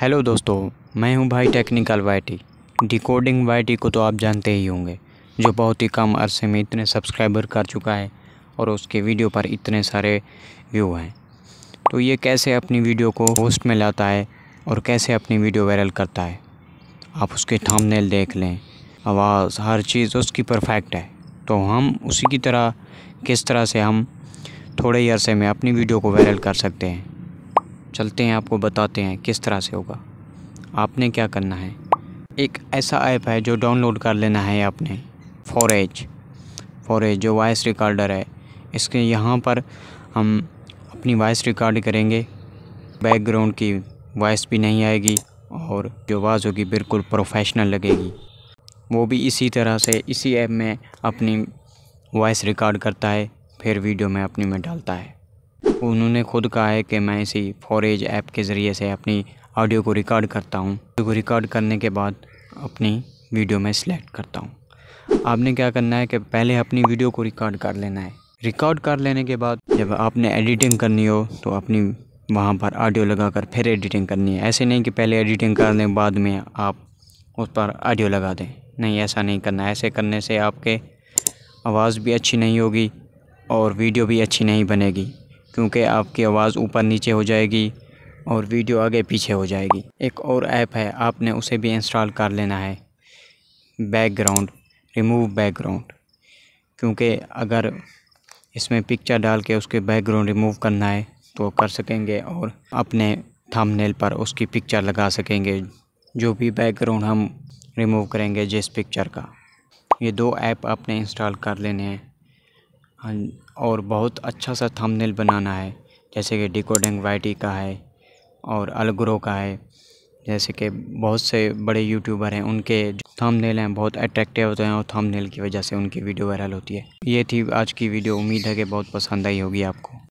hello दोस्तों मैं हूं भाई टेक्निकल वाई डिकोडिंग वाई को तो आप जानते ही होंगे जो बहुत ही कम अरसे में इतने सब्सक्राइबर कर चुका है और उसके वीडियो पर इतने सारे व्यू हैं तो ये कैसे अपनी वीडियो को होस्ट में लाता है और कैसे अपनी वीडियो वायरल करता है आप उसके थंबनेल देख लें आवाज़ हर चीज़ उसकी परफेक्ट है तो हम उसी की तरह किस तरह से हम थोड़े ही अरसे में अपनी वीडियो को वायरल कर सकते हैं चलते हैं आपको बताते हैं किस तरह से होगा आपने क्या करना है एक ऐसा ऐप है जो डाउनलोड कर लेना है आपने फॉरेज फॉरेज जो वॉइस रिकॉर्डर है इसके यहाँ पर हम अपनी वॉइस रिकॉर्ड करेंगे बैकग्राउंड की वॉइस भी नहीं आएगी और जो आवाज़ होगी बिल्कुल प्रोफेशनल लगेगी वो भी इसी तरह से इसी ऐप में अपनी वॉइस रिकॉर्ड करता है फिर वीडियो में अपनी में डालता है उन्होंने खुद कहा है कि मैं इसी फॉरेज ऐप के ज़रिए से अपनी ऑडियो को रिकॉर्ड करता हूँ ऑडियो को रिकॉर्ड करने के बाद अपनी वीडियो में सिलेक्ट करता हूँ आपने क्या करना है कि पहले अपनी वीडियो को रिकॉर्ड कर लेना है रिकॉर्ड कर लेने के बाद जब आपने एडिटिंग करनी हो तो अपनी वहाँ पर ऑडियो लगाकर फिर एडिटिंग करनी है ऐसे नहीं कि पहले एडिटिंग कर लें बाद में आप उस पर ऑडियो लगा दें नहीं ऐसा नहीं करना ऐसे करने से आपके आवाज़ भी अच्छी नहीं होगी और वीडियो भी अच्छी नहीं बनेगी क्योंकि आपकी आवाज़ ऊपर नीचे हो जाएगी और वीडियो आगे पीछे हो जाएगी एक और ऐप है आपने उसे भी इंस्टॉल कर लेना है बैकग्राउंड रिमूव बैकग्राउंड क्योंकि अगर इसमें पिक्चर डाल के उसके बैकग्राउंड रिमूव करना है तो कर सकेंगे और अपने थंबनेल पर उसकी पिक्चर लगा सकेंगे जो भी बैकग्राउंड हम रिमूव करेंगे जिस पिक्चर का ये दो ऐप आपने इंस्टॉल कर लेने हैं हाँ और बहुत अच्छा सा थंबनेल बनाना है जैसे कि डिकोडिंग वाइटी का है और अलग्रो का है जैसे कि बहुत से बड़े यूट्यूबर हैं उनके थंबनेल हैं बहुत अट्रैक्टिव होते हैं और थंबनेल की वजह से उनकी वीडियो वायरल होती है ये थी आज की वीडियो उम्मीद है कि बहुत पसंद आई होगी आपको